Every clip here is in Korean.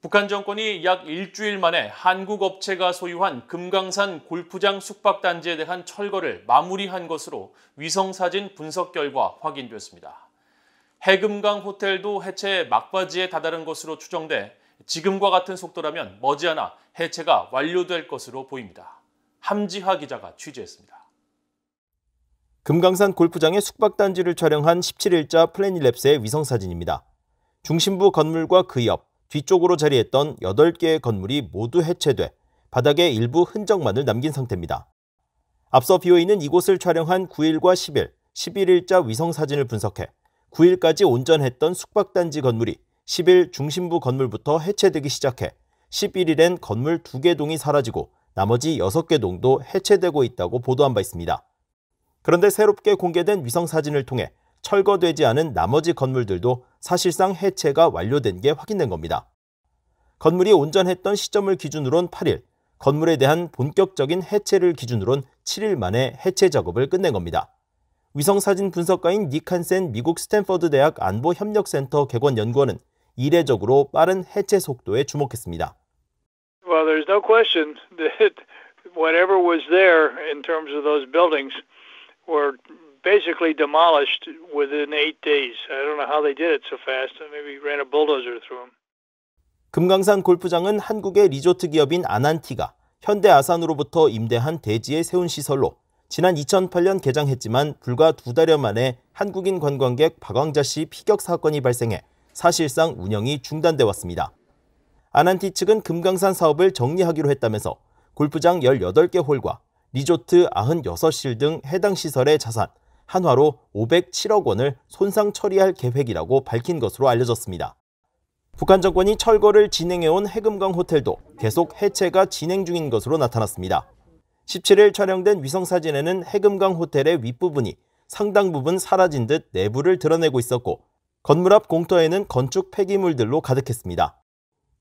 북한 정권이 약 일주일 만에 한국 업체가 소유한 금강산 골프장 숙박단지에 대한 철거를 마무리한 것으로 위성사진 분석 결과 확인됐습니다. 해금강 호텔도 해체 막바지에 다다른 것으로 추정돼 지금과 같은 속도라면 머지않아 해체가 완료될 것으로 보입니다. 함지하 기자가 취재했습니다. 금강산 골프장의 숙박단지를 촬영한 17일자 플래닛랩스의 위성사진입니다. 중심부 건물과 그 옆, 뒤쪽으로 자리했던 8개의 건물이 모두 해체돼 바닥에 일부 흔적만을 남긴 상태입니다. 앞서 BOA는 이곳을 촬영한 9일과 10일, 11일자 위성 사진을 분석해 9일까지 온전했던 숙박단지 건물이 10일 중심부 건물부터 해체되기 시작해 11일엔 건물 2개 동이 사라지고 나머지 6개 동도 해체되고 있다고 보도한 바 있습니다. 그런데 새롭게 공개된 위성 사진을 통해 철거되지 않은 나머지 건물들도 사실상 해체가 완료된 게 확인된 겁니다. 건물이 온전했던 시점을 기준으론 8일, 건물에 대한 본격적인 해체를 기준으론 7일 만에 해체 작업을 끝낸 겁니다. 위성사진 분석가인 니칸센 미국 스탠퍼드 대학 안보협력센터 개관 연구원은 이례적으로 빠른 해체 속도에 주목했습니다. Well, there's no question that whatever was there in terms of those buildings were basically demolished within eight days. I don't know how they did it so fast. Maybe ran a bulldozer through them. 금강산 골프장은 한국의 리조트 기업인 아난티가 현대 아산으로부터 임대한 대지에 세운 시설로 지난 2008년 개장했지만 불과 두 달여 만에 한국인 관광객 박왕자 씨 피격 사건이 발생해 사실상 운영이 중단돼 왔습니다. 아난티 측은 금강산 사업을 정리하기로 했다면서 골프장 18개 홀과 리조트 96실 등 해당 시설의 자산 한화로 507억 원을 손상 처리할 계획이라고 밝힌 것으로 알려졌습니다. 북한 정권이 철거를 진행해온 해금강 호텔도 계속 해체가 진행 중인 것으로 나타났습니다. 17일 촬영된 위성사진에는 해금강 호텔의 윗부분이 상당 부분 사라진 듯 내부를 드러내고 있었고 건물 앞 공터에는 건축 폐기물들로 가득했습니다.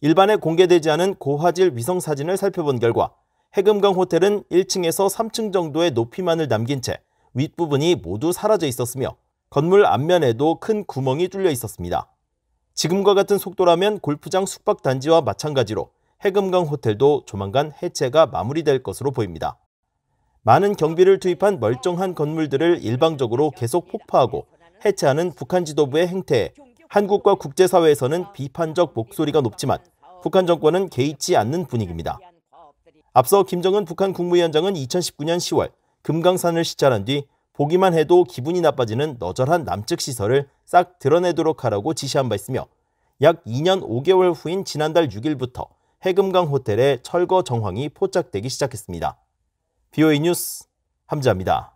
일반에 공개되지 않은 고화질 위성사진을 살펴본 결과 해금강 호텔은 1층에서 3층 정도의 높이만을 남긴 채 윗부분이 모두 사라져 있었으며 건물 앞면에도 큰 구멍이 뚫려 있었습니다. 지금과 같은 속도라면 골프장 숙박단지와 마찬가지로 해금강 호텔도 조만간 해체가 마무리될 것으로 보입니다. 많은 경비를 투입한 멀쩡한 건물들을 일방적으로 계속 폭파하고 해체하는 북한 지도부의 행태에 한국과 국제사회에서는 비판적 목소리가 높지만 북한 정권은 개의치 않는 분위기입니다. 앞서 김정은 북한 국무위원장은 2019년 10월 금강산을 시찰한 뒤 보기만 해도 기분이 나빠지는 너절한 남측 시설을 싹 드러내도록 하라고 지시한 바 있으며 약 2년 5개월 후인 지난달 6일부터 해금강 호텔의 철거 정황이 포착되기 시작했습니다. BOA 뉴스 함자입니다.